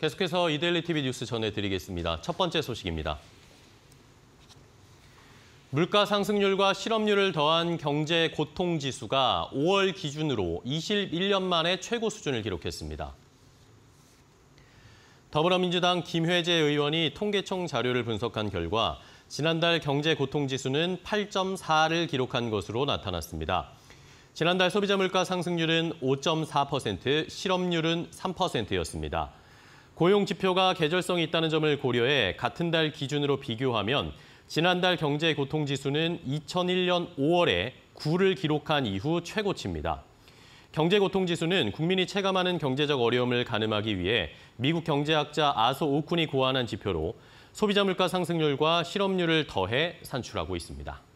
계속해서 이데일리 TV 뉴스 전해드리겠습니다. 첫 번째 소식입니다. 물가 상승률과 실업률을 더한 경제 고통 지수가 5월 기준으로 21년 만에 최고 수준을 기록했습니다. 더불어민주당 김회재 의원이 통계청 자료를 분석한 결과 지난달 경제 고통 지수는 8.4를 기록한 것으로 나타났습니다. 지난달 소비자 물가 상승률은 5.4%, 실업률은 3%였습니다. 고용 지표가 계절성이 있다는 점을 고려해 같은 달 기준으로 비교하면 지난달 경제 고통 지수는 2001년 5월에 9를 기록한 이후 최고치입니다. 경제 고통 지수는 국민이 체감하는 경제적 어려움을 가늠하기 위해 미국 경제학자 아소 오쿤이 고안한 지표로 소비자 물가 상승률과 실업률을 더해 산출하고 있습니다.